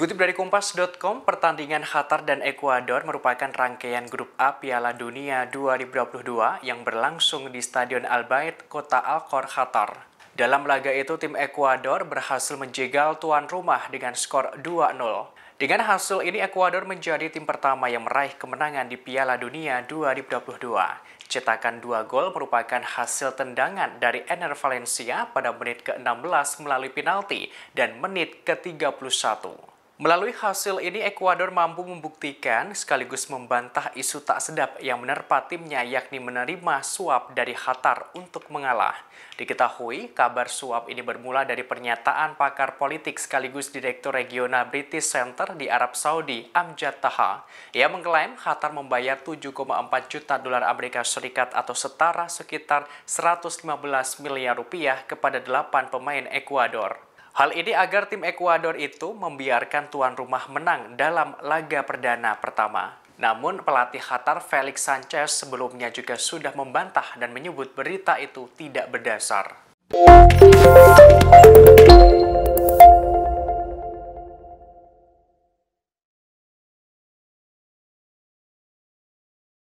Dikutip dari Kompas.com, pertandingan Qatar dan Ekuador merupakan rangkaian grup A Piala Dunia 2022 yang berlangsung di Stadion Al Bayt, kota Al-Khor, Qatar. Dalam laga itu, tim Ekuador berhasil menjegal tuan rumah dengan skor 2-0. Dengan hasil ini, Ekuador menjadi tim pertama yang meraih kemenangan di Piala Dunia 2022. Cetakan dua gol merupakan hasil tendangan dari Ener Valencia pada menit ke-16 melalui penalti dan menit ke-31. Melalui hasil ini, Ekuador mampu membuktikan sekaligus membantah isu tak sedap yang menerpa timnya yakni menerima suap dari Qatar untuk mengalah. Diketahui, kabar suap ini bermula dari pernyataan pakar politik sekaligus Direktur Regional British Center di Arab Saudi, Amjad Taha. Ia mengklaim Qatar membayar 7,4 juta dolar Amerika Serikat atau setara sekitar 115 miliar rupiah kepada 8 pemain Ekuador. Hal ini agar tim Ekuador itu membiarkan tuan rumah menang dalam laga perdana pertama. Namun pelatih Qatar Felix Sanchez sebelumnya juga sudah membantah dan menyebut berita itu tidak berdasar.